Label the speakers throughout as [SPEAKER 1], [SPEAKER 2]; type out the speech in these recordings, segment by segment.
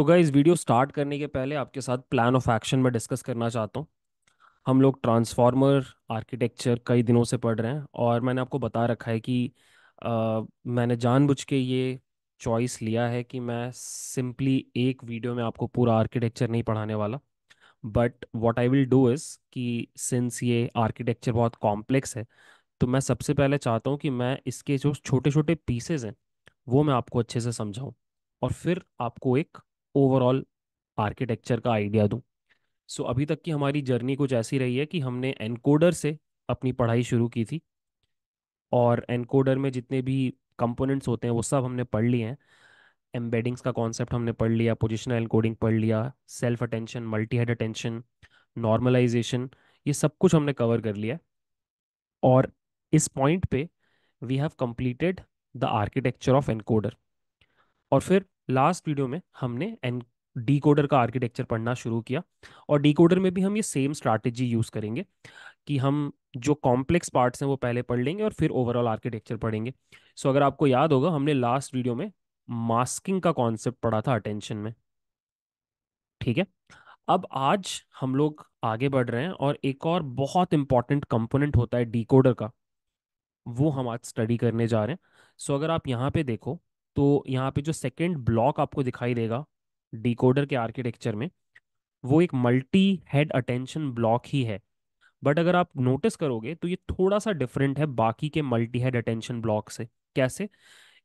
[SPEAKER 1] तो guys video start करने के पहले आपके साथ प्लान ऑफ एक्शन में डिस्कस करना चाहता हूँ हम लोग ट्रांसफार्मर आर्किटेक्चर कई दिनों से पढ़ रहे हैं और मैंने आपको बता रखा है कि आ, मैंने जानबूझ के ये चॉइस लिया है कि मैं सिंपली एक वीडियो में आपको पूरा आर्किटेक्चर नहीं पढ़ाने वाला but what I will do is कि सिंस ये आर्किटेक्चर बहुत कॉम्प्लेक्स है तो मैं सबसे पहले चाहता हूँ कि मैं इसके जो छोटे छोटे पीसेज हैं वो मैं आपको अच्छे से समझाऊँ और फिर आपको एक ओवरऑल आर्किटेक्चर का आइडिया दूँ सो अभी तक की हमारी जर्नी कुछ ऐसी रही है कि हमने एनकोडर से अपनी पढ़ाई शुरू की थी और एनकोडर में जितने भी कंपोनेंट्स होते हैं वो सब हमने पढ़ लिए हैं एम्बेडिंग्स का कॉन्सेप्ट हमने पढ़ लिया पोजिशनल एनकोडिंग पढ़ लिया self attention multi head attention normalisation ये सब कुछ हमने कवर कर लिया और इस पॉइंट पे we have completed the architecture of encoder और फिर लास्ट वीडियो में हमने एन डीकोडर का आर्किटेक्चर पढ़ना शुरू किया और डीकोडर में भी हम ये सेम स्ट्रैटेजी यूज़ करेंगे कि हम जो कॉम्प्लेक्स पार्ट्स हैं वो पहले पढ़ लेंगे और फिर ओवरऑल आर्किटेक्चर पढ़ेंगे सो so, अगर आपको याद होगा हमने लास्ट वीडियो में मास्किंग का कॉन्सेप्ट पढ़ा था अटेंशन में ठीक है अब आज हम लोग आगे बढ़ रहे हैं और एक और बहुत इंपॉर्टेंट कंपोनेंट होता है डीकोडर का वो हम आज स्टडी करने जा रहे हैं सो so, अगर आप यहाँ पे देखो तो यहाँ पे जो सेकेंड ब्लॉक आपको दिखाई देगा डिकोडर के आर्किटेक्चर में वो एक मल्टी हेड अटेंशन ब्लॉक ही है बट अगर आप नोटिस करोगे तो ये थोड़ा सा डिफरेंट है बाकी के मल्टी हेड अटेंशन ब्लॉक से कैसे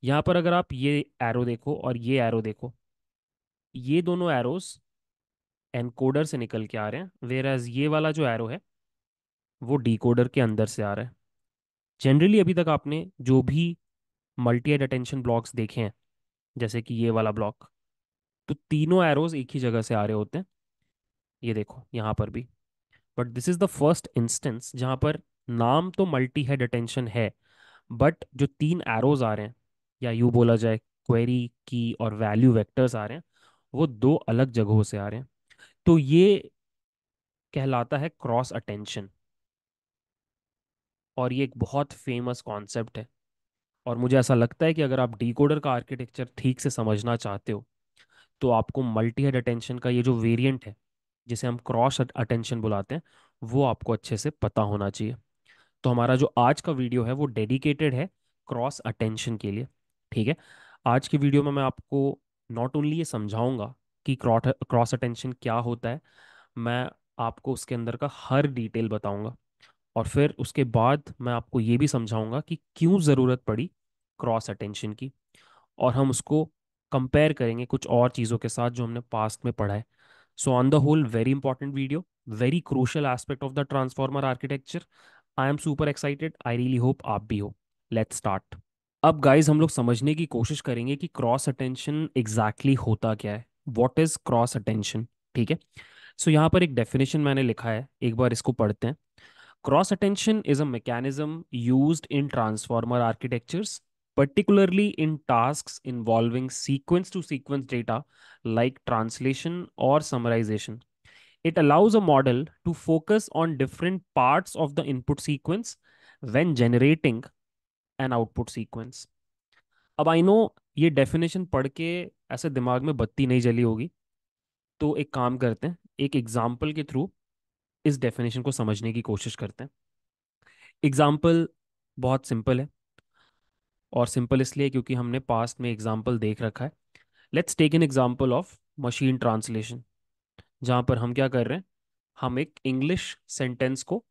[SPEAKER 1] यहाँ पर अगर आप ये एरो देखो और ये एरो देखो ये दोनों एरोज एनकोडर से निकल के आ रहे हैं वेर एज ये वाला जो एरो है वो डिकोडर के अंदर से आ रहा है जनरली अभी तक आपने जो भी मल्टी एड अटेंशन ब्लॉक्स देखे हैं जैसे कि ये वाला ब्लॉक तो तीनों एरोज एक ही जगह से आ रहे होते हैं ये देखो यहाँ पर भी but this is the first instance जहाँ पर नाम तो मल्टी हेड अटेंशन है बट जो तीन एरोज आ रहे हैं या यू बोला जाए क्वेरी की और वैल्यू वेक्टर्स आ रहे हैं वो दो अलग जगहों से आ रहे हैं तो ये कहलाता है क्रॉस अटेंशन और ये एक बहुत फेमस कॉन्सेप्ट है और मुझे ऐसा लगता है कि अगर आप डिकोडर का आर्किटेक्चर ठीक से समझना चाहते हो तो आपको मल्टी हेड अटेंशन का ये जो वेरिएंट है जिसे हम क्रॉस अटेंशन बुलाते हैं वो आपको अच्छे से पता होना चाहिए तो हमारा जो आज का वीडियो है वो डेडिकेटेड है क्रॉस अटेंशन के लिए ठीक है आज की वीडियो में मैं आपको नॉट ओनली ये समझाऊंगा कि क्रॉस अटेंशन क्या होता है मैं आपको उसके अंदर का हर डिटेल बताऊंगा और फिर उसके बाद मैं आपको ये भी समझाऊंगा कि क्यों ज़रूरत पड़ी क्रॉस अटेंशन की और हम उसको कंपेयर करेंगे कुछ और चीज़ों के साथ जो हमने पास्ट में पढ़ा है so on the whole very important video very crucial aspect of the transformer architecture I am super excited I really hope आप भी हो लेट स्टार्ट अब गाइज हम लोग समझने की कोशिश करेंगे कि क्रॉस अटेंशन एग्जैक्टली होता क्या है वॉट इज क्रॉस अटेंशन ठीक है सो so, यहाँ पर एक डेफिनेशन मैंने लिखा है एक बार इसको पढ़ते हैं cross attention is a mechanism used in transformer architectures particularly in task involving sequence to sequence data like translation और summarisation it allows a model to focus on different part of the input sequence when generating an output sequence अब I no ये definition पढ़ के ऐसे दिमाग में बत्ती नहीं जली होगी तो एक काम करते हैं एक एग्जाम्पल के थ्रू इस डेफिनेशन को समझने की कोशिश करते हैं एग्जाम्पल बहुत सिंपल है और सिंपल इसलिए क्योंकि हमने पास्ट में एग्जाम्पल देख रखा है let's take an example of machine translation जहाँ पर हम क्या कर रहे हैं हम एक इंग्लिश सेंटेंस को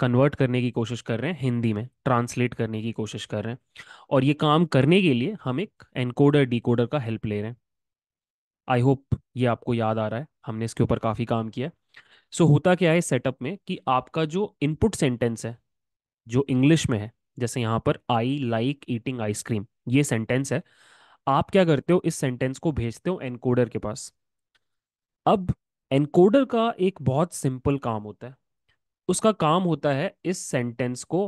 [SPEAKER 1] कन्वर्ट करने की कोशिश कर रहे हैं हिंदी में ट्रांसलेट करने की कोशिश कर रहे हैं और ये काम करने के लिए हम एक एनकोडर डिकोडर का हेल्प ले रहे हैं आई होप ये आपको याद आ रहा है हमने इसके ऊपर काफ़ी काम किया है सो so, होता क्या है सेटअप में कि आपका जो इनपुट सेंटेंस है जो इंग्लिश में है जैसे यहाँ पर आई लाइक ईटिंग आइसक्रीम ये सेंटेंस है आप क्या करते हो इस सेंटेंस को भेजते हो एनकोडर के पास अब एनकोडर का एक बहुत सिंपल काम होता है उसका काम होता है इस सेंटेंस को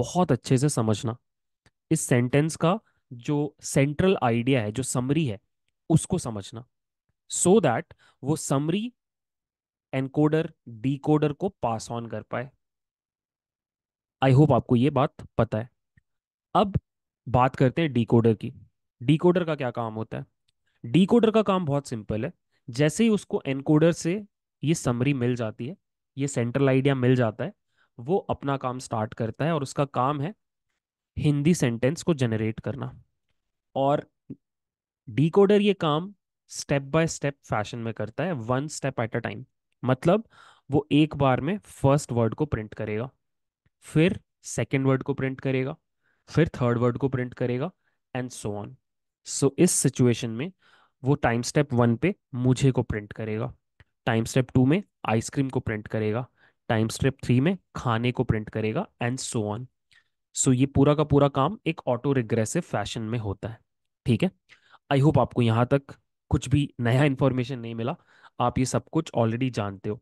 [SPEAKER 1] बहुत अच्छे से समझना इस सेंटेंस का जो सेंट्रल आइडिया है जो समरी है उसको समझना सो so दैट वो समरी एनकोडर डीकोडर को पास ऑन कर पाए आई होप आपको ये बात पता है अब बात करते हैं डीकोडर की डीकोडर का क्या काम होता है डीकोडर का काम बहुत सिंपल है जैसे ही उसको एनकोडर से ये समरी मिल जाती है ये सेंट्रल आइडिया मिल जाता है वो अपना काम स्टार्ट करता है और उसका काम है हिंदी सेंटेंस को जनरेट करना और डीकोडर ये काम स्टेप बाय स्टेप फैशन में करता है one step at a time मतलब वो एक बार में फर्स्ट वर्ड को प्रिंट करेगा फिर सेकेंड वर्ड को प्रिंट करेगा फिर थर्ड वर्ड को प्रिंट करेगा एंड सो ऑन सो इस सिचुएशन में वो टाइम स्टेप वन पे मुझे को प्रिंट करेगा टाइम स्टेप टू में आइसक्रीम को प्रिंट करेगा टाइम स्टेप थ्री में खाने को प्रिंट करेगा एंड सो ऑन सो ये पूरा का पूरा काम एक ऑटो रिग्रेसिव फैशन में होता है ठीक है आई होप आपको यहाँ तक कुछ भी नया इन्फॉर्मेशन नहीं मिला आप ये सब कुछ ऑलरेडी जानते हो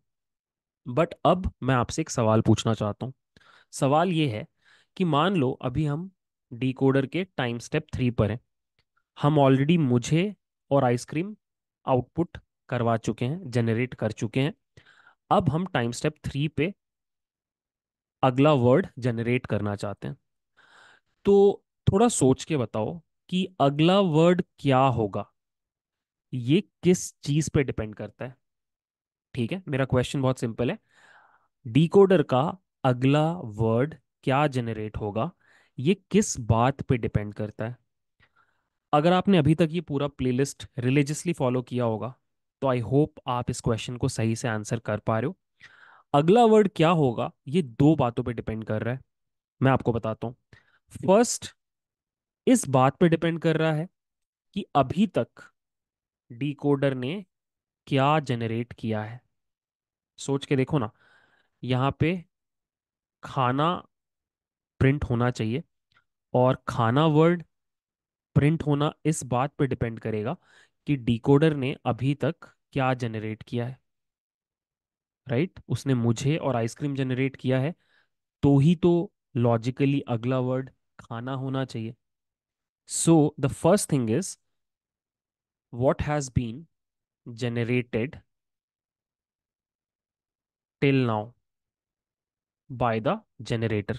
[SPEAKER 1] बट अब मैं आपसे एक सवाल पूछना चाहता हूँ सवाल ये है कि मान लो अभी हम डी के टाइम स्टेप थ्री पर हैं हम ऑलरेडी मुझे और आइसक्रीम आउटपुट करवा चुके हैं जनरेट कर चुके हैं अब हम टाइम स्टेप थ्री पे अगला वर्ड जनरेट करना चाहते हैं तो थोड़ा सोच के बताओ कि अगला वर्ड क्या होगा ये किस चीज पे डिपेंड करता है ठीक है मेरा क्वेश्चन बहुत सिंपल है डिकोडर का अगला वर्ड क्या जनरेट होगा ये किस बात पे डिपेंड करता है अगर आपने अभी तक ये पूरा प्लेलिस्ट रिलीजियसली फॉलो किया होगा तो आई होप आप इस क्वेश्चन को सही से आंसर कर पा रहे हो अगला वर्ड क्या होगा ये दो बातों पे डिपेंड कर रहा है मैं आपको बताता हूं फर्स्ट इस बात पे डिपेंड कर रहा है कि अभी तक डिकोडर ने क्या जनरेट किया है सोच के देखो ना यहाँ पे खाना प्रिंट होना चाहिए और खाना वर्ड प्रिंट होना इस बात पे डिपेंड करेगा कि डिकोडर ने अभी तक क्या जनरेट किया है राइट right? उसने मुझे और आइसक्रीम जनरेट किया है तो ही तो लॉजिकली अगला वर्ड खाना होना चाहिए so the first thing is what has been generated till now by the generator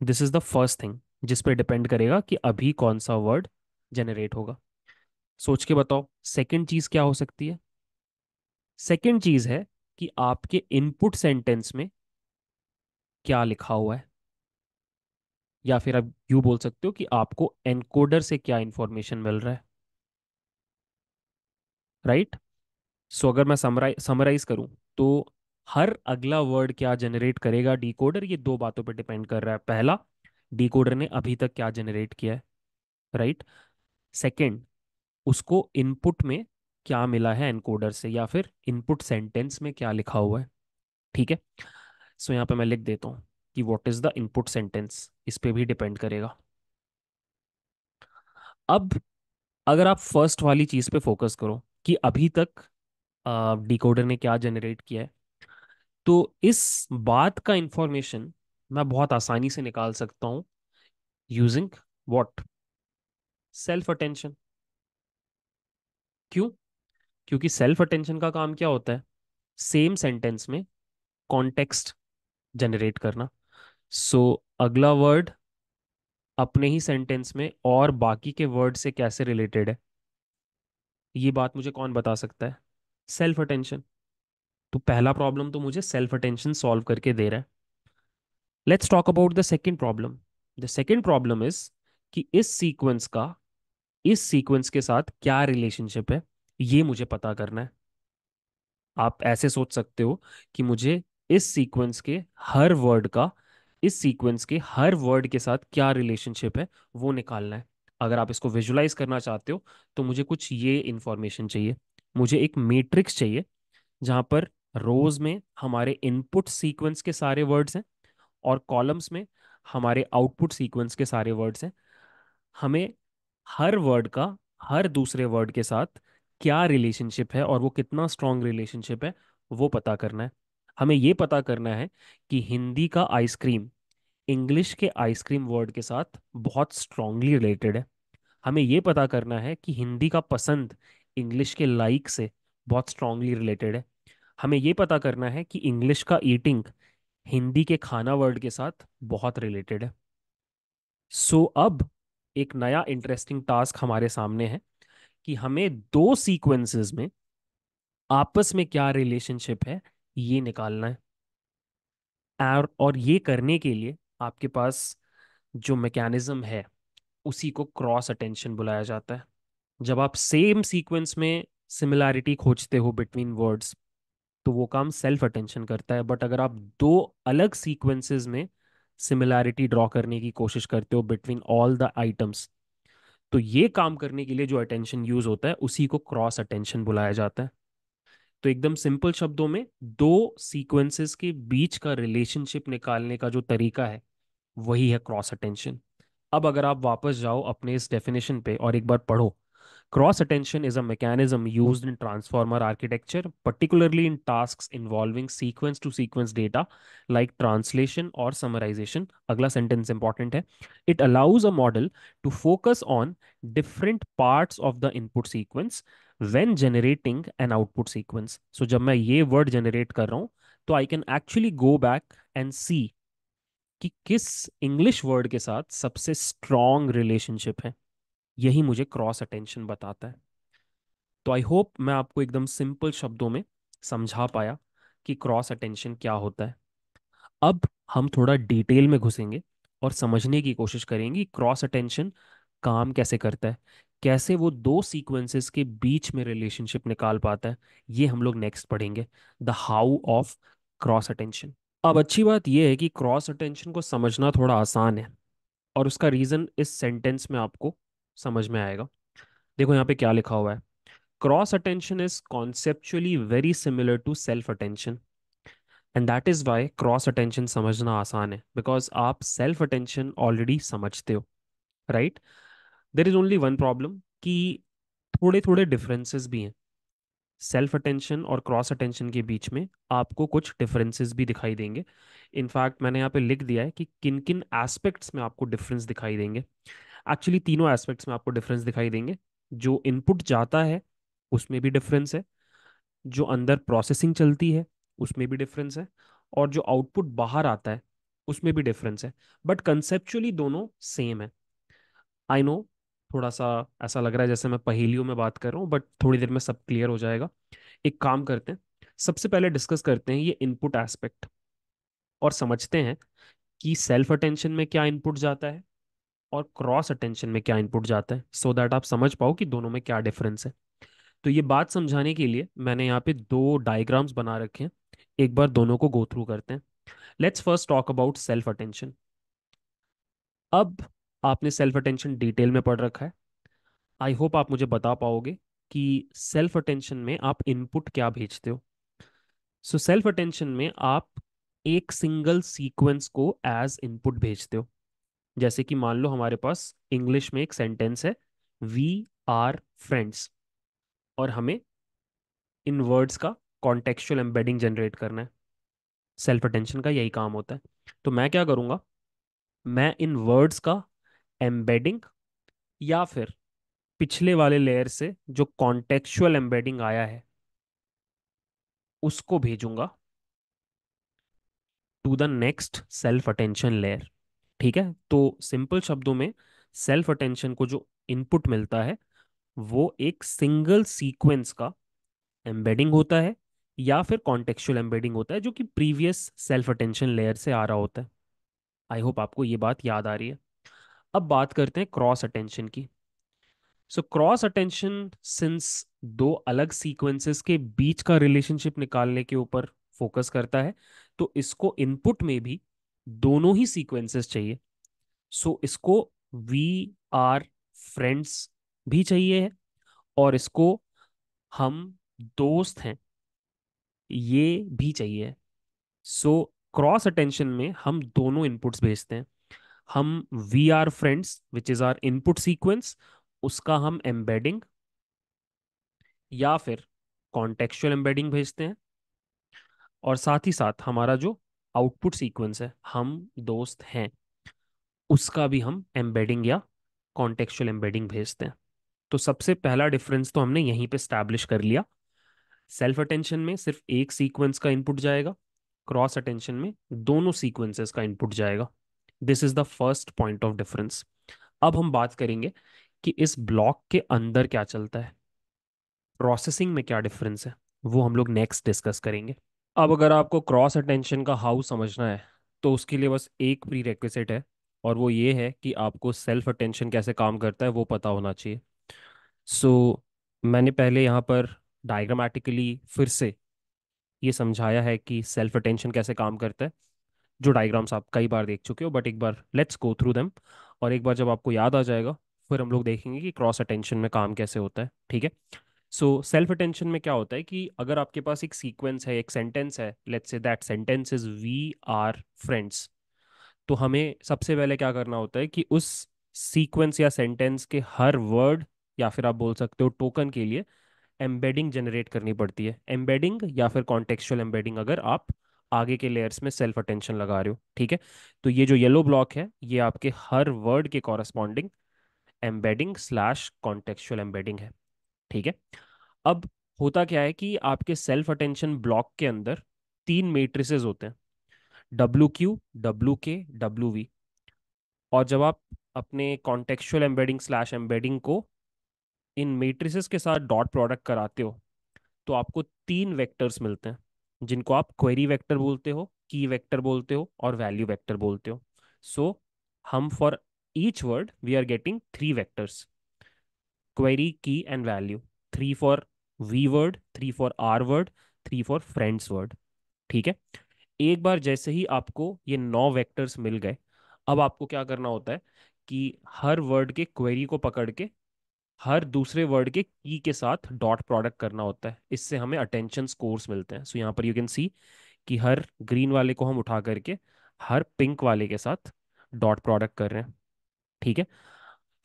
[SPEAKER 1] this is the first thing जिस पे डिपेंड करेगा कि अभी कौन सा वर्ड जनरेट होगा सोच के बताओ सेकंड चीज क्या हो सकती है सेकंड चीज है कि आपके इनपुट सेंटेंस में क्या लिखा हुआ है या फिर आप यू बोल सकते हो कि आपको एनकोडर से क्या इंफॉर्मेशन मिल रहा है राइट सो अगर मैं समराइज समराइज करूं तो हर अगला वर्ड क्या जनरेट करेगा डीकोडर ये दो बातों पर डिपेंड कर रहा है पहला डीकोडर ने अभी तक क्या जनरेट किया है राइट सेकेंड उसको इनपुट में क्या मिला है एनकोडर से या फिर इनपुट सेंटेंस में क्या लिखा हुआ है ठीक है सो so, यहां पे मैं लिख देता हूं कि what is the input sentence इस पे भी डिपेंड करेगा अब अगर आप फर्स्ट वाली चीज पे फोकस करो कि अभी तक डिकोडर ने क्या जनरेट किया है तो इस बात का इंफॉर्मेशन मैं बहुत आसानी से निकाल सकता हूं यूजिंग वॉट सेल्फ अटेंशन क्यों क्योंकि सेल्फ अटेंशन का काम क्या होता है सेम सेंटेंस में कॉन्टेक्स्ट जनरेट करना सो so, अगला वर्ड अपने ही सेंटेंस में और बाकी के वर्ड से कैसे रिलेटेड है ये बात मुझे कौन बता सकता है सेल्फ अटेंशन तो पहला प्रॉब्लम तो मुझे सेल्फ अटेंशन सॉल्व करके दे रहा है let's talk about the second problem the second problem is कि इस सीक्वेंस का इस सीक्वेंस के साथ क्या रिलेशनशिप है ये मुझे पता करना है आप ऐसे सोच सकते हो कि मुझे इस सीक्वेंस के हर वर्ड का इस सीक्वेंस के हर वर्ड के साथ क्या रिलेशनशिप है वो निकालना है अगर आप इसको विजुलाइज करना चाहते हो तो मुझे कुछ ये इन्फॉर्मेशन चाहिए मुझे एक मेट्रिक्स चाहिए जहाँ पर रोज में हमारे इनपुट सीक्वेंस के सारे वर्ड्स हैं और कॉलम्स में हमारे आउटपुट सीक्वेंस के सारे वर्ड्स हैं हमें हर वर्ड का हर दूसरे वर्ड के साथ क्या रिलेशनशिप है और वो कितना स्ट्रांग रिलेशनशिप है वो पता करना है हमें ये पता करना है कि हिंदी का आइसक्रीम इंग्लिश के आइसक्रीम वर्ड के साथ बहुत स्ट्रांगली रिलेटेड है हमें ये पता करना है कि हिंदी का पसंद इंग्लिश के लाइक से बहुत स्ट्रांगली रिलेटेड है हमें ये पता करना है कि इंग्लिश का ईटिंग हिंदी के खाना वर्ड के साथ बहुत रिलेटेड है सो so, अब एक नया इंटरेस्टिंग टास्क हमारे सामने है कि हमें दो सीक्वेंसेस में आपस में क्या रिलेशनशिप है ये निकालना है और ये करने के लिए आपके पास जो मैकेनिज्म है उसी को क्रॉस अटेंशन बुलाया जाता है जब आप सेम सीक्वेंस में सिमिलैरिटी खोजते हो बिटवीन वर्ड्स तो वो काम सेल्फ अटेंशन करता है बट अगर आप दो अलग सीक्वेंसेस में सिमिलैरिटी ड्रॉ करने की कोशिश करते हो बिटवीन ऑल द आइटम्स तो ये काम करने के लिए जो अटेंशन यूज होता है उसी को क्रॉस अटेंशन बुलाया जाता है तो एकदम सिंपल शब्दों में दो सीक्वेंसेस के बीच का रिलेशनशिप निकालने का जो तरीका है वही है क्रॉस अटेंशन अब अगर आप वापस जाओ अपने इस डेफिनेशन पे और एक बार पढ़ो cross attention is a mechanism used in transformer architecture particularly in task involving sequence to sequence data like translation और समराइजेशन अगला सेंटेंस इंपॉर्टेंट है it allows a model to focus on different parts of the input sequence when generating an output sequence so जब मैं ये word generate कर रहा हूँ तो I can actually go back and see कि किस इंग्लिश वर्ड के साथ सबसे स्ट्रॉन्ग रिलेशनशिप है यही मुझे क्रॉस अटेंशन बताता है तो आई होप मैं आपको एकदम सिंपल शब्दों में समझा पाया कि क्रॉस अटेंशन क्या होता है अब हम थोड़ा डिटेल में घुसेंगे और समझने की कोशिश करेंगे क्रॉस अटेंशन काम कैसे करता है कैसे वो दो सीक्वेंसेस के बीच में रिलेशनशिप निकाल पाता है ये हम लोग नेक्स्ट पढ़ेंगे the how of cross attention अब अच्छी बात यह है कि क्रॉस अटेंशन को समझना थोड़ा आसान है और उसका रीज़न इस सेंटेंस में आपको समझ में आएगा देखो यहाँ पे क्या लिखा हुआ है cross attention is conceptually very similar to self attention and that is why cross attention समझना आसान है बिकॉज आप सेल्फ अटेंशन ऑलरेडी समझते हो right there is only one problem कि थोड़े थोड़े डिफरेंसेस भी हैं सेल्फ अटेंशन और क्रॉस अटेंशन के बीच में आपको कुछ डिफरेंसेस भी दिखाई देंगे इनफैक्ट मैंने यहाँ पे लिख दिया है कि किन किन एस्पेक्ट्स में आपको डिफरेंस दिखाई देंगे एक्चुअली तीनों एस्पेक्ट्स में आपको डिफरेंस दिखाई देंगे जो इनपुट जाता है उसमें भी डिफरेंस है जो अंदर प्रोसेसिंग चलती है उसमें भी डिफरेंस है और जो आउटपुट बाहर आता है उसमें भी डिफरेंस है बट कंसेप्चुअली दोनों सेम है आई नो थोड़ा सा ऐसा लग रहा है जैसे मैं पहेलियों में बात कर रहा हूँ बट थोड़ी देर में सब क्लियर हो जाएगा एक काम करते हैं सबसे पहले डिस्कस करते हैं ये इनपुट एस्पेक्ट और समझते हैं कि सेल्फ अटेंशन में क्या इनपुट जाता है और क्रॉस अटेंशन में क्या इनपुट जाता है सो so दैट आप समझ पाओ कि दोनों में क्या डिफरेंस है तो ये बात समझाने के लिए मैंने यहाँ पे दो डायग्राम्स बना रखे हैं एक बार दोनों को गो थ्रू करते हैं let's first talk about self attention अब आपने सेल्फ अटेंशन डिटेल में पढ़ रखा है आई होप आप मुझे बता पाओगे कि सेल्फ अटेंशन में आप इनपुट क्या भेजते हो सो सेल्फ अटेंशन में आप एक सिंगल सीक्वेंस को एज इनपुट भेजते हो जैसे कि मान लो हमारे पास इंग्लिश में एक सेंटेंस है वी आर फ्रेंड्स और हमें इन वर्ड्स का कॉन्टेक्चुअल एम्बेडिंग जनरेट करना है सेल्फ अटेंशन का यही काम होता है तो मैं क्या करूँगा मैं इन वर्ड्स का एम्बेडिंग या फिर पिछले वाले लेयर से जो कॉन्टेक्चुअल एम्बेडिंग आया है उसको भेजूंगा to the next self attention layer ठीक है तो सिंपल शब्दों में सेल्फ अटेंशन को जो इनपुट मिलता है वो एक सिंगल सीक्वेंस का एम्बेडिंग होता है या फिर कॉन्टेक्चुअल एम्बेडिंग होता है जो कि प्रीवियस सेल्फ अटेंशन लेयर से आ रहा होता है आई होप आपको ये बात याद आ रही है अब बात करते हैं क्रॉस अटेंशन की सो क्रॉस अटेंशन सिंस दो अलग सीक्वेंसेस के बीच का रिलेशनशिप निकालने के ऊपर फोकस करता है तो इसको इनपुट में भी दोनों ही सीक्वेंसेस चाहिए सो so, इसको वी आर फ्रेंड्स भी चाहिए है और इसको हम दोस्त हैं ये भी चाहिए सो क्रॉस अटेंशन में हम दोनों इनपुट्स भेजते हैं हम we are friends which is our input sequence उसका हम एम्बेडिंग या फिर कॉन्टेक्चुअल एम्बेडिंग भेजते हैं और साथ ही साथ हमारा जो आउटपुट सीक्वेंस है हम दोस्त हैं उसका भी हम एम्बेडिंग या कॉन्टेक्चुअल एम्बेडिंग भेजते हैं तो सबसे पहला डिफरेंस तो हमने यहीं पे स्टैब्लिश कर लिया सेल्फ अटेंशन में सिर्फ एक सीक्वेंस का इनपुट जाएगा क्रॉस अटेंशन में दोनों सीक्वेंसेस का इनपुट जाएगा this is the first point of difference अब हम बात करेंगे कि इस ब्लॉक के अंदर क्या चलता है प्रोसेसिंग में क्या डिफरेंस है वो हम लोग नेक्स्ट डिस्कस करेंगे अब अगर आपको क्रॉस अटेंशन का हाउ समझना है तो उसके लिए बस एक प्री रिक्वेसिट है और वो ये है कि आपको सेल्फ अटेंशन कैसे काम करता है वो पता होना चाहिए सो so, मैंने पहले यहाँ पर डायग्रामेटिकली फिर से ये समझाया है कि सेल्फ अटेंशन कैसे काम करता है जो डायग्राम्स आप कई बार देख चुके हो बट एक बार लेट्स गो थ्रू देम और एक बार जब आपको याद आ जाएगा फिर हम लोग देखेंगे कि क्रॉस अटेंशन में काम कैसे होता है ठीक है सो सेल्फ अटेंशन में क्या होता है कि अगर आपके पास एक सीक्वेंस है एक सेंटेंस है let's say that sentence is we are friends तो हमें सबसे पहले क्या करना होता है कि उस सीक्वेंस या सेंटेंस के हर वर्ड या फिर आप बोल सकते हो टोकन के लिए एम्बेडिंग जनरेट करनी पड़ती है एम्बेडिंग या फिर कॉन्टेक्चुअल एम्बेडिंग अगर आप आगे के लेयर्स में सेल्फ अटेंशन लगा रहे हो ठीक है तो ये जो येलो ब्लॉक है ये आपके हर वर्ड के corresponding embedding slash contextual embedding है ठीक है अब होता क्या है कि आपके सेल्फ अटेंशन ब्लॉक के अंदर तीन मेट्रिसेस होते हैं W Q W K W V और जब आप अपने कॉन्टेक्चुअल एम्बेडिंग स्लैश एम्बेडिंग को इन मेट्रिसेस के साथ डॉट प्रोडक्ट कराते हो तो आपको तीन वेक्टर्स मिलते हैं जिनको आप क्वेरी वेक्टर बोलते हो की वेक्टर बोलते हो और वैल्यू वेक्टर बोलते हो सो so, हम for each word we are getting three vectors query key and value three for we word three for are word three for friends word ठीक है एक बार जैसे ही आपको ये नौ वेक्टर्स मिल गए अब आपको क्या करना होता है कि हर वर्ड के क्वेरी को पकड़ के हर दूसरे वर्ड के की के साथ डॉट प्रोडक्ट करना होता है इससे हमें अटेंशन स्कोर्स मिलते हैं सो so, यहाँ पर यू कैन सी कि हर ग्रीन वाले को हम उठा करके हर पिंक वाले के साथ डॉट प्रोडक्ट कर रहे हैं ठीक है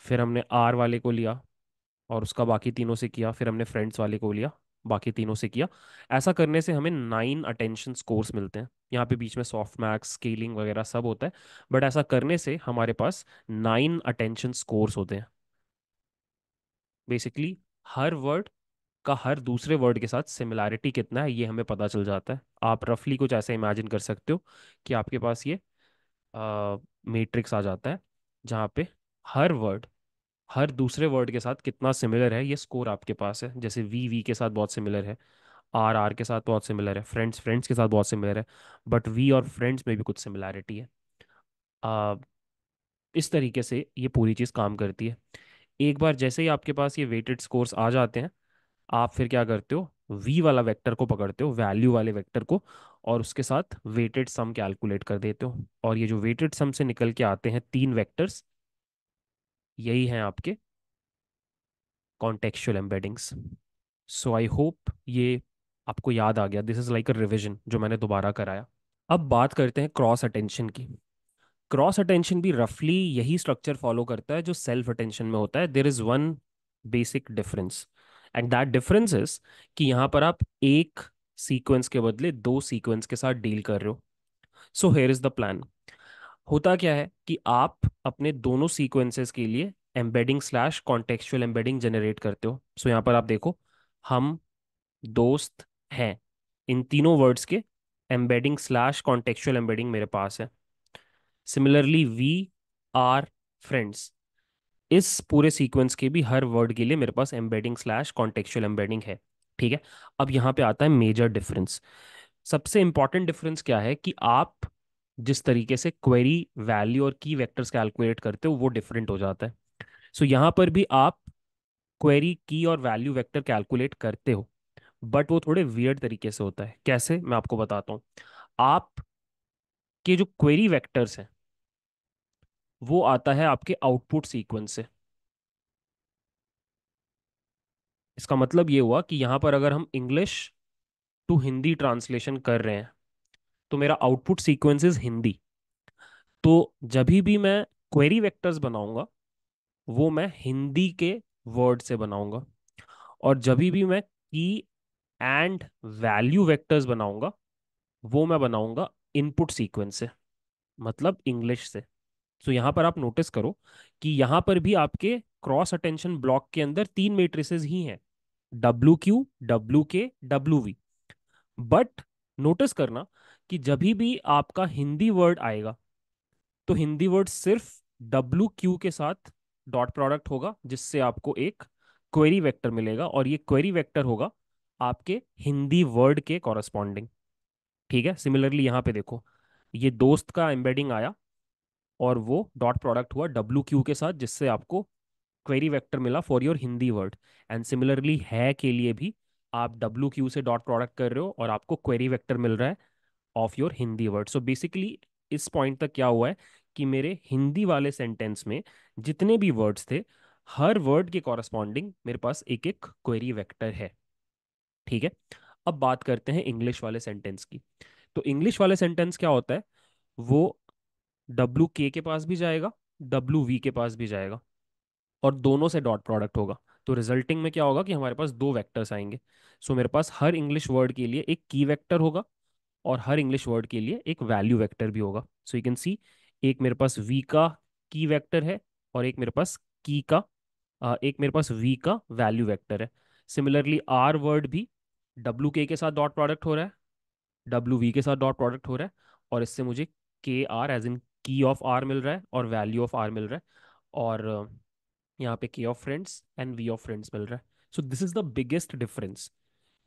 [SPEAKER 1] फिर हमने आर वाले को लिया और उसका बाकी तीनों से किया फिर हमने फ्रेंड्स वाले को लिया बाकी तीनों से किया ऐसा करने से हमें नाइन अटेंशन स्कोर्स मिलते हैं यहाँ पे बीच में सॉफ्ट मैक्स स्केलिंग वगैरह सब होता है बट ऐसा करने से हमारे पास नाइन अटेंशन स्कोर्स होते हैं बेसिकली हर वर्ड का हर दूसरे वर्ड के साथ सिमिलैरिटी कितना है ये हमें पता चल जाता है आप रफली कुछ ऐसे इमेजिन कर सकते हो कि आपके पास ये मैट्रिक्स आ जाता है जहाँ पे हर वर्ड हर दूसरे वर्ड के साथ कितना सिमिलर है ये स्कोर आपके पास है जैसे वी वी के साथ बहुत सिमिलर है आर आर के साथ बहुत सिमिलर है फ्रेंड्स फ्रेंड्स के साथ बहुत सिमिलर है बट वी और फ्रेंड्स में भी कुछ सिमिलैरिटी है uh, इस तरीके से ये पूरी चीज़ काम करती है एक बार जैसे ही आपके पास ये वेटेड स्कोर्स आ जाते हैं आप फिर क्या करते हो वी वाला वेक्टर को पकड़ते हो वैल्यू वाले वेक्टर को और उसके साथ वेटेड सम कैलकुलेट कर देते हो और ये जो वेटेड सम से निकल के आते हैं तीन वेक्टर्स यही हैं आपके contextual embeddings so I hope ये आपको याद आ गया this is like a revision जो मैंने दोबारा कराया अब बात करते हैं क्रॉस अटेंशन की क्रॉस अटेंशन भी रफली यही स्ट्रक्चर फॉलो करता है जो सेल्फ अटेंशन में होता है there is one basic difference and that difference is कि यहाँ पर आप एक सीक्वेंस के बदले दो सीक्वेंस के साथ डील कर रहे हो so here is the plan होता क्या है कि आप अपने दोनों सीक्वेंसेस के लिए embedding slash contextual embedding generate करते हो सो so यहाँ पर आप देखो हम दोस्त हैं इन तीनों वर्ड्स के एम्बेडिंग स्लैश कॉन्टेक्चुअल एम्बेडिंग मेरे पास है सिमिलरली वी आर फ्रेंड्स इस पूरे सीक्वेंस के भी हर वर्ड के लिए मेरे पास एम्बेडिंग स्लैश कॉन्टेक्चुअल एम्बेडिंग है ठीक है अब यहाँ पे आता है मेजर डिफरेंस सबसे इंपॉर्टेंट डिफरेंस क्या है कि आप जिस तरीके से क्वेरी वैल्यू और की वेक्टर्स कैलकुलेट करते हो वो डिफरेंट हो जाता है सो so, यहाँ पर भी आप क्वेरी की और वैल्यू वेक्टर कैलकुलेट करते हो बट वो थोड़े वियर्ड तरीके से होता है कैसे मैं आपको बताता हूँ आप के जो क्वेरी वेक्टर्स हैं वो आता है आपके आउटपुट सीक्वेंस से इसका मतलब ये हुआ कि यहाँ पर अगर हम इंग्लिश टू हिंदी ट्रांसलेशन कर रहे हैं तो मेरा आउटपुट सीक्वेंस इज हिंदी तो जब भी मैं क्वेरी वेक्टर्स बनाऊंगा वो मैं हिंदी के वर्ड से बनाऊंगा और जब भी मैं की एंड वैल्यू वेक्टर्स बनाऊंगा वो मैं बनाऊंगा इनपुट सीक्वेंस से मतलब इंग्लिश से सो so, यहाँ पर आप नोटिस करो कि यहाँ पर भी आपके क्रॉस अटेंशन ब्लॉक के अंदर तीन मेट्रिसेस ही हैं W Q W K W V but notice करना कि जब भी आपका हिंदी वर्ड आएगा तो हिंदी वर्ड सिर्फ डब्ल्यू क्यू के साथ डॉट प्रोडक्ट होगा जिससे आपको एक क्वेरी वेक्टर मिलेगा और ये क्वेरी वेक्टर होगा आपके हिंदी वर्ड के कॉरस्पॉन्डिंग ठीक है सिमिलरली यहाँ पे देखो ये दोस्त का एम्बेडिंग आया और वो डॉट प्रोडक्ट हुआ डब्ल्यू क्यू के साथ जिससे आपको क्वेरी वेक्टर मिला for your Hindi word and similarly है के लिए भी आप डब्ल्यू क्यू से डॉट प्रोडक्ट कर रहे हो और आपको क्वेरी वेक्टर मिल रहा है of your Hindi word so basically इस पॉइंट तक क्या हुआ है कि मेरे हिंदी वाले सेंटेंस में जितने भी वर्ड्स थे हर वर्ड के कॉरस्पॉन्डिंग मेरे पास एक एक क्वेरी वेक्टर है ठीक है अब बात करते हैं इंग्लिश वाले सेंटेंस की तो इंग्लिश वाले सेंटेंस क्या होता है वो डब्ल्यू के के पास भी जाएगा डब्ल्यू वी के पास भी जाएगा और दोनों से डॉट प्रोडक्ट होगा तो रिजल्टिंग में क्या होगा कि हमारे पास दो वेक्टर्स आएंगे सो so, मेरे पास हर इंग्लिश वर्ड के लिए एक की वेक्टर होगा और हर इंग्लिश वर्ड के लिए एक वैल्यू वेक्टर भी होगा सो यू कैन सी एक मेरे पास वी का की वेक्टर है और एक मेरे पास की का एक मेरे पास वी का वैल्यू वेक्टर है सिमिलरली आर वर्ड भी डब्ल्यू के के साथ डॉट प्रोडक्ट हो रहा है डब्ल्यू वी के साथ डॉट प्रोडक्ट हो रहा है और इससे मुझे के आर एज इन की ऑफ आर मिल रहा है और वैल्यू ऑफ आर मिल रहा है और यहाँ पे K of friends and V of friends मिल रहा है so this is the biggest difference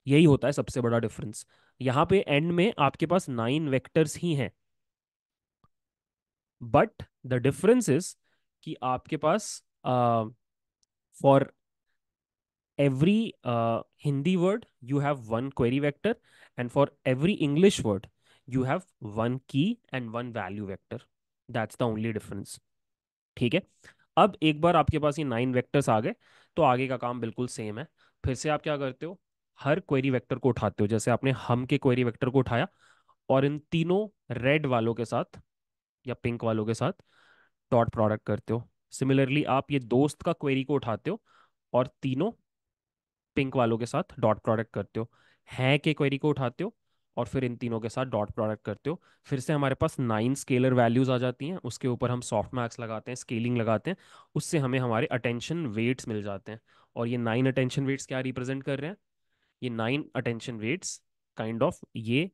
[SPEAKER 1] यही होता है सबसे बड़ा डिफरेंस यहाँ पे एंड में आपके पास नाइन वेक्टर्स ही हैं बट द डिफरेंस इज कि आपके पास for every Hindi word you have one query vector and for every English word you have one key and one value vector that's the only difference ठीक है अब एक बार आपके पास ये नाइन वेक्टर्स आ गए तो आगे का काम बिल्कुल सेम है फिर से आप क्या करते हो हर क्वेरी वेक्टर को उठाते हो जैसे आपने हम के क्वेरी वेक्टर को उठाया और इन तीनों रेड वालों के साथ या पिंक वालों के साथ डॉट प्रोडक्ट करते हो सिमिलरली आप ये दोस्त का क्वेरी को उठाते हो और तीनों पिंक वालों के साथ डॉट प्रोडक्ट करते हो हैं के क्वेरी को उठाते हो और फिर इन तीनों के साथ डॉट प्रोडक्ट करते हो फिर से हमारे पास नाइन स्केलर वैल्यूज़ आ जाती हैं उसके ऊपर हम सॉफ्ट मैक्स लगाते हैं स्केलिंग लगाते हैं उससे हमें हमारे अटेंशन वेट्स मिल जाते हैं और ये नाइन अटेंशन वेट्स क्या रिप्रेजेंट कर रहे हैं ये nine attention weights kind of ये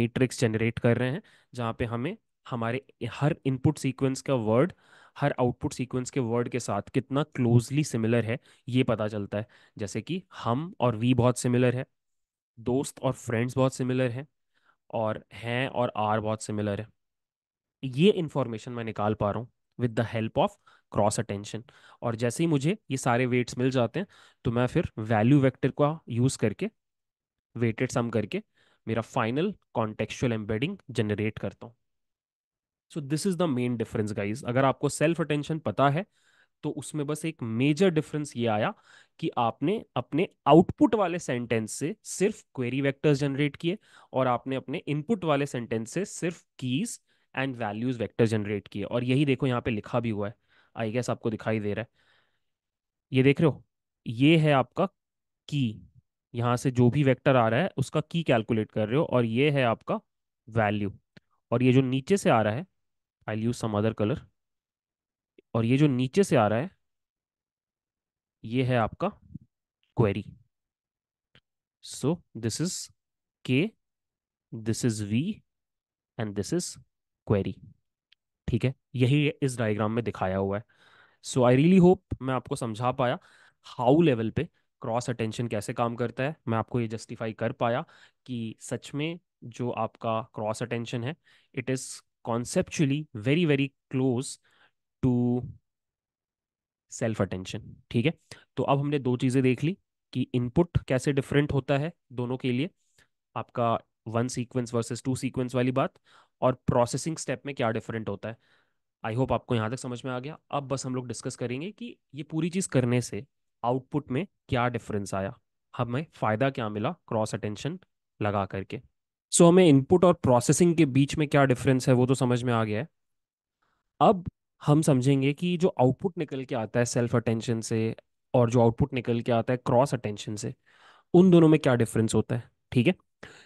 [SPEAKER 1] मेट्रिक्स जनरेट कर रहे हैं जहाँ पे हमें हमारे हर इनपुट सीक्वेंस का वर्ड हर आउटपुट सीक्वेंस के वर्ड के साथ कितना क्लोजली सिमिलर है ये पता चलता है जैसे कि हम और वी बहुत सिमिलर है दोस्त और फ्रेंड्स बहुत सिमिलर हैं और हैं और आर बहुत सिमिलर है ये इन्फॉर्मेशन मैं निकाल पा रहा हूँ with the help of cross attention और जैसे ही मुझे ये सारे वेट्स मिल जाते हैं तो मैं फिर वैल्यू वेक्टर का यूज़ करके वेटेड सम करके मेरा फाइनल कॉन्टेक्चुअल एम्बेडिंग जनरेट करता हूँ so this is the main difference guys अगर आपको सेल्फ अटेंशन पता है तो उसमें बस एक मेजर डिफरेंस ये आया कि आपने अपने आउटपुट वाले सेंटेंस से सिर्फ क्वेरी वेक्टर्स जनरेट किए और आपने अपने इनपुट वाले सेंटेंस से सिर्फ keys and values vector generate किए और यही देखो यहाँ पे लिखा भी हुआ है आई गेस आपको दिखाई दे रहा है ये देख रहे हो ये है आपका की यहाँ से जो भी वेक्टर आ रहा है उसका की कैलकुलेट कर रहे हो और ये है आपका वैल्यू और ये जो नीचे से आ रहा है I use some other colour और ये जो नीचे से आ रहा है ये है आपका query so this is K this is V and this is query ठीक है यही इस डायग्राम में दिखाया हुआ है सो आई रियली होप मैं आपको समझा पाया हाउ लेवल पे क्रॉस अटेंशन कैसे काम करता है मैं आपको ये जस्टिफाई कर पाया कि सच में जो आपका क्रॉस अटेंशन है it is conceptually very very close to self attention ठीक है तो अब हमने दो चीज़ें देख ली कि इनपुट कैसे डिफरेंट होता है दोनों के लिए आपका one sequence versus two sequence वाली बात और प्रोसेसिंग स्टेप में क्या डिफरेंट होता है आई होप आपको यहां तक समझ में आ गया अब बस हम लोग डिस्कस करेंगे कि ये पूरी चीज़ करने से आउटपुट में क्या डिफरेंस आया हमें फ़ायदा क्या मिला क्रॉस अटेंशन लगा करके सो so, हमें इनपुट और प्रोसेसिंग के बीच में क्या डिफरेंस है वो तो समझ में आ गया है अब हम समझेंगे कि जो आउटपुट निकल के आता है सेल्फ अटेंशन से और जो आउटपुट निकल के आता है क्रॉस अटेंशन से उन दोनों में क्या डिफरेंस होता है ठीक है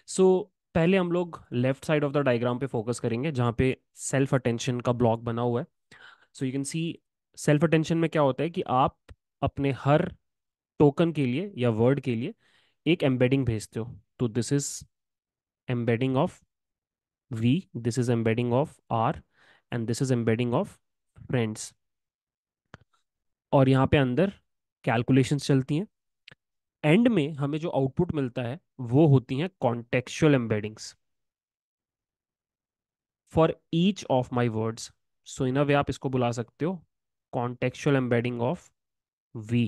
[SPEAKER 1] सो so, पहले हम लोग left side of the diagram पे फोकस करेंगे जहाँ पे सेल्फ अटेंशन का ब्लॉक बना हुआ है so you can see self attention में क्या होता है कि आप अपने हर टोकन के लिए या वर्ड के लिए एक एम्बेडिंग भेजते हो तो this is embedding of we this is embedding of are and this is embedding of friends और यहाँ पे अंदर कैलकुलेशन चलती हैं एंड में हमें जो आउटपुट मिलता है वो होती हैं contextual embeddings for each of my words so in way आप इसको बुला सकते हो कॉन्टेक्चुअल एम्बेडिंग ऑफ वी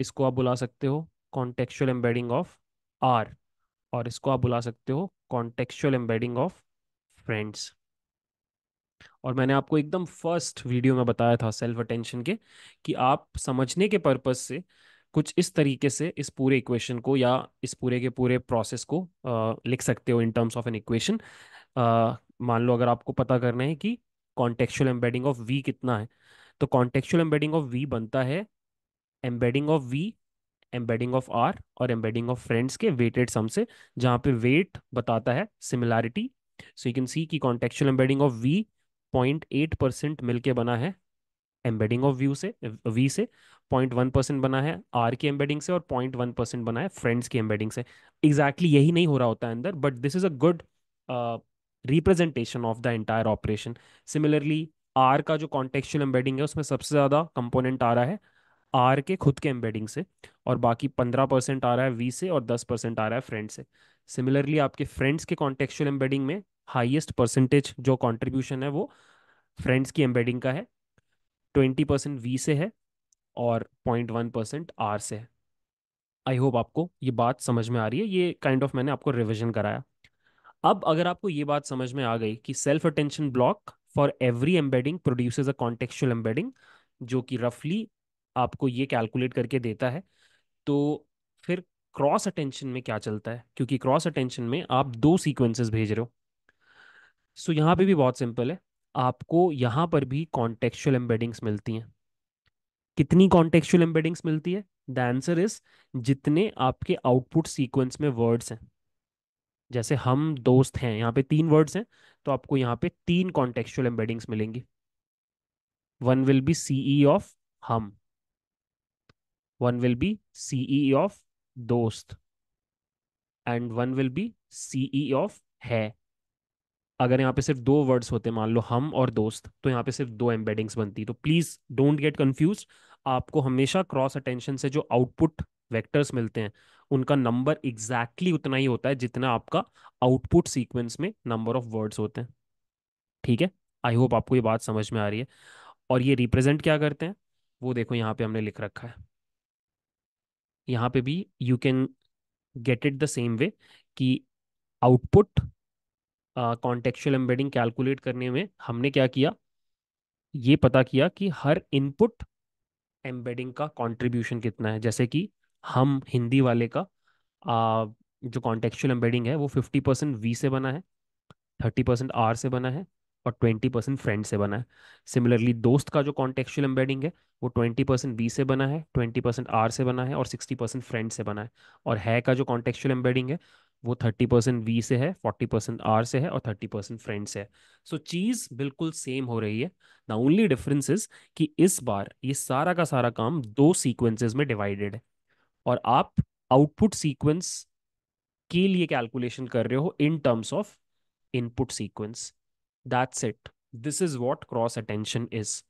[SPEAKER 1] इसको आप बुला सकते हो कॉन्टेक्चुअल एम्बेडिंग ऑफ आर और इसको आप बुला सकते हो कॉन्टेक्चुअल एम्बेडिंग ऑफ फ्रेंड्स और मैंने आपको एकदम फर्स्ट वीडियो में बताया था सेल्फ अटेंशन के कि आप समझने के पर्पज से कुछ इस तरीके से इस पूरे इक्वेशन को या इस पूरे के पूरे प्रोसेस को आ, लिख सकते हो in terms of an equation मान लो अगर आपको पता करना है कि कॉन्टेक्चुअल एम्बेडिंग ऑफ वी कितना है तो कॉन्टेक्चुअल एम्बेडिंग ऑफ वी बनता है embedding of we embedding of are और एम्बेडिंग ऑफ फ्रेंड्स के वेटेड सम से जहाँ पे वेट बताता है similarity so you can see कि contextual embedding of we point eight percent मिलकर बना है एम्बेडिंग ऑफ व्यू से वी से पॉइंट वन परसेंट बना है आर की एम्बेडिंग से और पॉइंट वन परसेंट बना है फ्रेंड्स की एम्बेडिंग से एग्जैक्टली exactly यही नहीं हो रहा होता है अंदर but this is a good representation of the entire operation similarly are का जो कॉन्टेक्चुअल एम्बेडिंग है उसमें सबसे ज़्यादा कंपोनेंट आ रहा है आर के खुद के एम्बेडिंग से और बाकी पंद्रह परसेंट आ रहा है वी से और दस परसेंट आ रहा है फ्रेंड से सिमिलरली आपके फ्रेंड्स के कॉन्टेक्चुअल एम्बेडिंग में हाईएस्ट परसेंटेज जो कंट्रीब्यूशन है वो फ्रेंड्स की एम्बेडिंग का है ट्वेंटी परसेंट वी से है और पॉइंट वन परसेंट आर से है आई होप आपको ये बात समझ में आ रही है ये काइंड kind ऑफ of मैंने आपको रिविजन कराया अब अगर आपको ये बात समझ में आ गई कि self attention block for every embedding produce a contextual embedding जो कि रफली आपको ये कैलकुलेट करके देता है तो फिर क्रॉस अटेंशन में क्या चलता है क्योंकि क्रॉस अटेंशन में आप दो सीक्वेंसेस भेज रहे हो सो so, यहाँ पे भी बहुत सिंपल है आपको यहाँ पर भी कॉन्टेक्चुअल एम्बेडिंग्स मिलती हैं कितनी कॉन्टेक्चुअल एम्बेडिंग्स मिलती है द आंसर इज जितने आपके आउटपुट सीक्वेंस में वर्ड्स हैं जैसे हम दोस्त हैं यहाँ पे तीन वर्ड्स हैं तो आपको यहाँ पे तीन कॉन्टेक्चुअल एम्बेडिंग्स मिलेंगी one will be CE of हम one will be CE of दोस्त and one will be CE of है अगर यहाँ पे सिर्फ दो वर्ड्स होते मान लो हम और दोस्त तो यहाँ पे सिर्फ दो एम्बेडिंग्स बनती तो प्लीज डोंट गेट कंफ्यूज आपको हमेशा क्रॉस अटेंशन से जो आउटपुट वेक्टर्स मिलते हैं उनका नंबर एग्जैक्टली exactly उतना ही होता है जितना आपका आउटपुट सीक्वेंस में नंबर ऑफ वर्ड्स होते हैं ठीक है आई होप आपको ये बात समझ में आ रही है और ये रिप्रेजेंट क्या करते हैं वो देखो यहाँ पे हमने लिख रखा है यहाँ पे भी you can get it the same way कि आउटपुट कॉन्टेक्चुअल एम्बेडिंग कैलकुलेट करने में हमने क्या किया ये पता किया कि हर इनपुट एम्बेडिंग का कंट्रीब्यूशन कितना है जैसे कि हम हिंदी वाले का आ, जो कॉन्टेक्चुअल एम्बेडिंग है वो फिफ्टी परसेंट वी से बना है थर्टी परसेंट आर से बना है और ट्वेंटी परसेंट फ्रेंड से बना है सिमिलरली दोस्त का जो कॉन्टेक्चुअल एम्बेडिंग है वो ट्वेंटी परसेंट बी से बना है ट्वेंटी परसेंट आर से बना है और सिक्सटी परसेंट फ्रेंड से बना है और है का जो कॉन्टेक्चुअल एम्बेडिंग है वो थर्टी परसेंट वी से है फोर्टी परसेंट आर से है और थर्टी परसेंट फ्रेंड से है सो so, चीज़ बिल्कुल सेम हो रही है द ओनली डिफरेंस इज कि इस बार ये सारा का सारा काम दो सीक्वेंसेस में डिवाइडेड है और आप आउटपुट सीक्वेंस के लिए कैलकुलेशन कर रहे हो in terms of input sequence that's it this is what cross attention is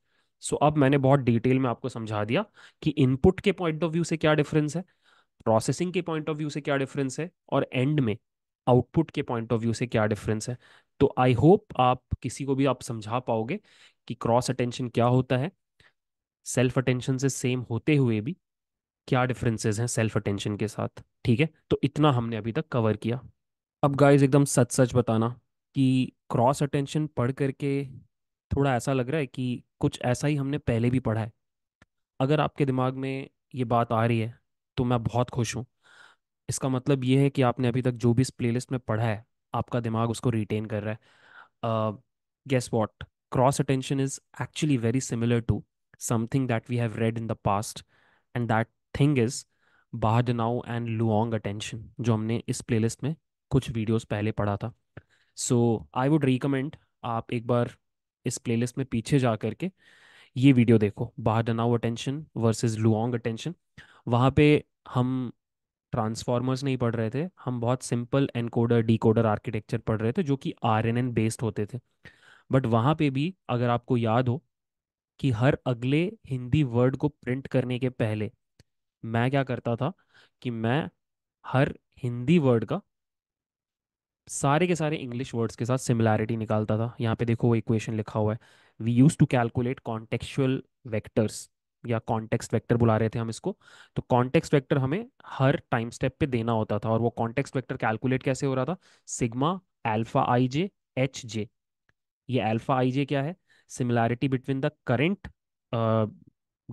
[SPEAKER 1] so अब मैंने बहुत डिटेल में आपको समझा दिया कि इनपुट के पॉइंट ऑफ व्यू से क्या डिफरेंस है प्रोसेसिंग के पॉइंट ऑफ व्यू से क्या डिफरेंस है और एंड में आउटपुट के पॉइंट ऑफ व्यू से क्या डिफरेंस है तो आई होप आप किसी को भी आप समझा पाओगे कि क्रॉस अटेंशन क्या होता है सेल्फ अटेंशन से सेम होते हुए भी क्या डिफरेंसेस हैं सेल्फ अटेंशन के साथ ठीक है तो इतना हमने अभी तक कवर किया अब गाइज एकदम सच सच बताना कि क्रॉस अटेंशन पढ़ करके थोड़ा ऐसा लग रहा है कि कुछ ऐसा ही हमने पहले भी पढ़ा है अगर आपके दिमाग में ये बात आ रही है तो मैं बहुत खुश हूँ इसका मतलब ये है कि आपने अभी तक जो भी इस प्ले में पढ़ा है आपका दिमाग उसको रिटेन कर रहा है guess what cross attention is actually very similar to something that we have read in the past and that thing is नाउ एंड लुओंग अटेंशन जो हमने इस प्ले में कुछ वीडियोस पहले पढ़ा था सो आई वुड रिकमेंड आप एक बार इस प्ले में पीछे जा करके ये वीडियो देखो नाउ अटेंशन वर्सेज लुओंग अटेंशन वहाँ पे हम ट्रांसफॉर्मर्स नहीं पढ़ रहे थे हम बहुत सिंपल एनकोडर डीकोडर आर्किटेक्चर पढ़ रहे थे जो कि आर एन एन बेस्ड होते थे बट वहाँ पे भी अगर आपको याद हो कि हर अगले हिंदी वर्ड को प्रिंट करने के पहले मैं क्या करता था कि मैं हर हिंदी वर्ड का सारे के सारे इंग्लिश वर्ड्स के साथ सिमिलैरिटी निकालता था यहाँ पे देखो वो इक्वेशन लिखा हुआ है we use to calculate contextual vectors या कॉन्टेक्स्ट वेक्टर बुला रहे थे हम इसको तो कॉन्टेक्स्ट वेक्टर हमें हर टाइम स्टेप पे देना होता था और वो कॉन्टेक्स्ट वेक्टर कैलकुलेट कैसे हो रहा था sigma alpha i j h j ये अल्फा आई जे क्या है similarity between the current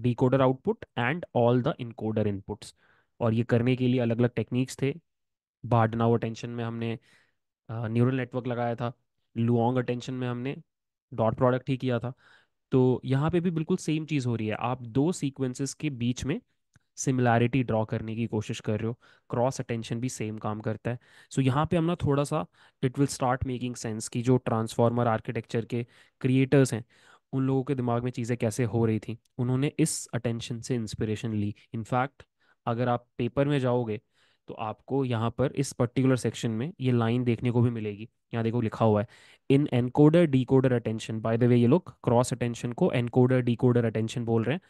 [SPEAKER 1] decoder output and all the encoder inputs और ये करने के लिए अलग अलग टेक्निक्स थे बार्डनाव अटेंशन में हमने न्यूरल uh, नेटवर्क लगाया था लुओंग अटेंशन में हमने डॉट प्रोडक्ट ही किया था तो यहाँ पे भी बिल्कुल सेम चीज़ हो रही है आप दो सीक्वेंसेस के बीच में सिमिलैरिटी ड्रॉ करने की कोशिश कर रहे हो क्रॉस अटेंशन भी सेम काम करता है सो so, यहाँ पे हम ना थोड़ा सा it will start making sense कि जो ट्रांसफॉर्मर आर्किटेक्चर के क्रिएटर्स हैं उन लोगों के दिमाग में चीज़ें कैसे हो रही थी उन्होंने इस अटेंशन से इंस्पिरेशन ली इनफैक्ट अगर आप पेपर में जाओगे तो आपको यहाँ पर इस पर्टिकुलर सेक्शन में ये लाइन देखने को भी मिलेगी यहाँ देखो लिखा हुआ है in encoder decoder attention by the way ये लोग क्रॉस अटेंशन को एनकोडर डीकोडर अटेंशन बोल रहे हैं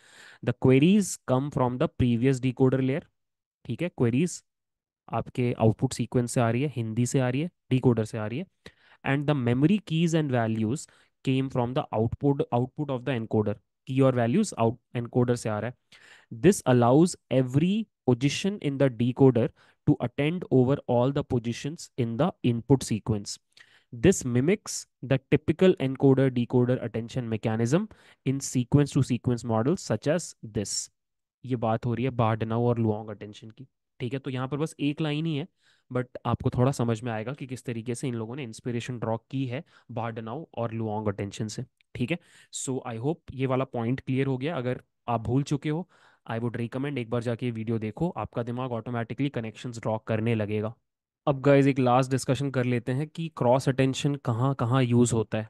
[SPEAKER 1] the queries come from the previous decoder layer ठीक है क्वेरीज आपके आउटपुट सीक्वेंस से आ रही है हिंदी से आ रही है डीकोडर से आ रही है and the memory keys and values came from the output output of the encoder की और वैल्यूज आउट एनकोडर से आ रहा है this allows every position in the decoder to attend over all the positions in the input sequence. This mimics the typical encoder decoder attention mechanism in sequence to sequence models such as this. ये बात हो रही है बार्डनाउ और Luong attention की ठीक है तो यहाँ पर बस एक लाइन ही है बट आपको थोड़ा समझ में आएगा कि किस तरीके से इन लोगों ने इंस्पिरेशन ड्रॉ की है बार्डनाउ और लुआंग अटेंशन से ठीक है सो आई होप ये वाला पॉइंट क्लियर हो गया अगर आप भूल चुके हो आई वुड रिकमेंड एक बार जाके वीडियो देखो आपका दिमाग ऑटोमेटिकली कनेक्शन ड्रॉ करने लगेगा अब गाइज एक लास्ट डिस्कशन कर लेते हैं कि क्रॉस अटेंशन कहाँ कहाँ यूज़ होता है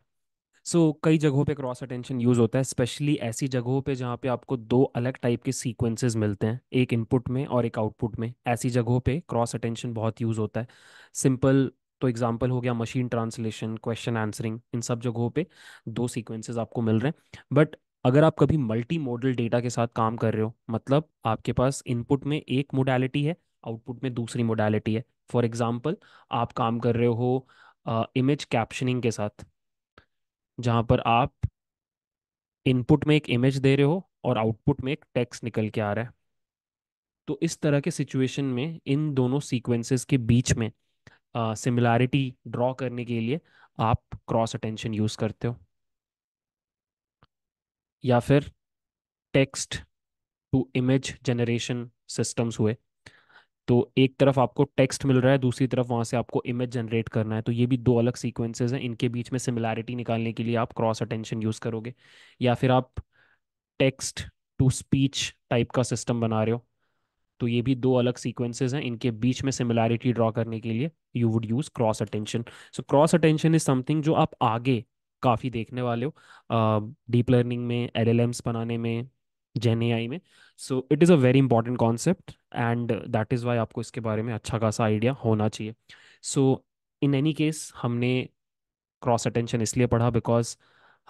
[SPEAKER 1] सो so, कई जगहों पे क्रॉस अटेंशन यूज़ होता है स्पेशली ऐसी जगहों पे जहाँ पे आपको दो अलग टाइप के सीक्वेंसेस मिलते हैं एक इनपुट में और एक आउटपुट में ऐसी जगहों पे क्रॉस अटेंशन बहुत यूज़ होता है सिंपल तो एग्जाम्पल हो गया मशीन ट्रांसलेशन क्वेश्चन आंसरिंग इन सब जगहों पे दो सीक्वेंसेस आपको मिल रहे हैं बट अगर आप कभी मल्टी मॉडल डेटा के साथ काम कर रहे हो मतलब आपके पास इनपुट में एक मोडालिटी है आउटपुट में दूसरी मोडालिटी है फॉर एग्जाम्पल आप काम कर रहे हो इमेज uh, कैप्शनिंग के साथ जहाँ पर आप इनपुट में एक इमेज दे रहे हो और आउटपुट में एक टेक्स्ट निकल के आ रहा है तो इस तरह के सिचुएशन में इन दोनों सीक्वेंसेस के बीच में सिमिलैरिटी uh, ड्रॉ करने के लिए आप क्रॉस अटेंशन यूज़ करते हो या फिर text to image generation systems हुए तो एक तरफ आपको टेक्स्ट मिल रहा है दूसरी तरफ वहाँ से आपको इमेज जनरेट करना है तो ये भी दो अलग सीक्वेंसेस हैं इनके बीच में सिमिलैरिटी निकालने के लिए आप क्रॉस अटेंशन यूज़ करोगे या फिर आप टेक्स्ट टू स्पीच टाइप का सिस्टम बना रहे हो तो ये भी दो अलग सीक्वेंसेस हैं इनके बीच में सिमिलैरिटी ड्रॉ करने के लिए you would use cross attention so cross attention is something जो आप आगे काफ़ी देखने वाले हो डीप लर्निंग में एल एल एम्स बनाने में जेन ए आई में so it is a very important concept and that is why आपको इसके बारे में अच्छा खासा आइडिया होना चाहिए सो इन एनी केस हमने क्रॉस अटेंशन इसलिए पढ़ा बिकॉज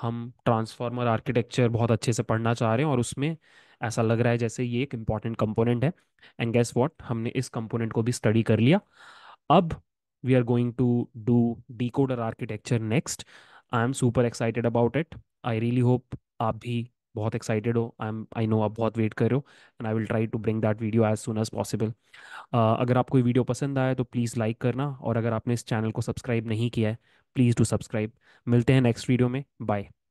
[SPEAKER 1] हम ट्रांसफार्मर आर्किटेक्चर बहुत अच्छे से पढ़ना चाह रहे हैं और उसमें ऐसा लग रहा है जैसे ये एक इम्पॉर्टेंट कंपोनेंट है एंड गेस वॉट हमने इस कंपोनेंट को भी स्टडी कर लिया अब we are going to decoder architecture next I am super excited about it I really hope आप भी बहुत एक्साइटेड हो आई एम आई नो आप बहुत वेट कर रहे हो and I will try to bring that video as soon as possible अगर आपको वीडियो पसंद आए तो प्लीज़ लाइक करना और अगर आपने इस चैनल को सब्सक्राइब नहीं किया है प्लीज़ टू सब्सक्राइब मिलते हैं नेक्स्ट वीडियो में बाय